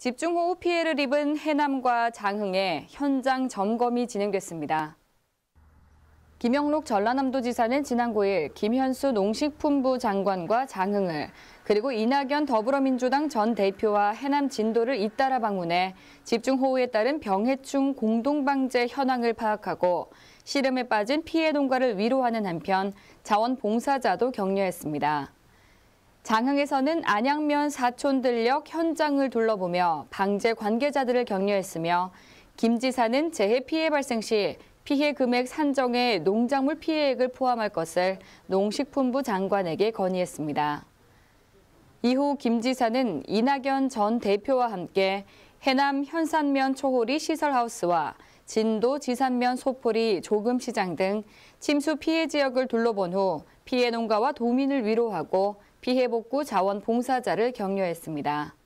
집중호우 피해를 입은 해남과 장흥에 현장 점검이 진행됐습니다. 김영록 전라남도지사는 지난 9일 김현수 농식품부 장관과 장흥을 그리고 이낙연 더불어민주당 전 대표와 해남 진도를 잇따라 방문해 집중호우에 따른 병해충 공동방제 현황을 파악하고 씨름에 빠진 피해 농가를 위로하는 한편 자원봉사자도 격려했습니다. 장흥에서는 안양면 사촌들역 현장을 둘러보며 방재 관계자들을 격려했으며 김 지사는 재해 피해 발생 시 피해 금액 산정에 농작물 피해액을 포함할 것을 농식품부 장관에게 건의했습니다. 이후 김 지사는 이낙연 전 대표와 함께 해남 현산면 초호리 시설하우스와 진도 지산면 소포리 조금시장 등 침수 피해 지역을 둘러본 후 피해 농가와 도민을 위로하고 피해복구 자원봉사자를 격려했습니다.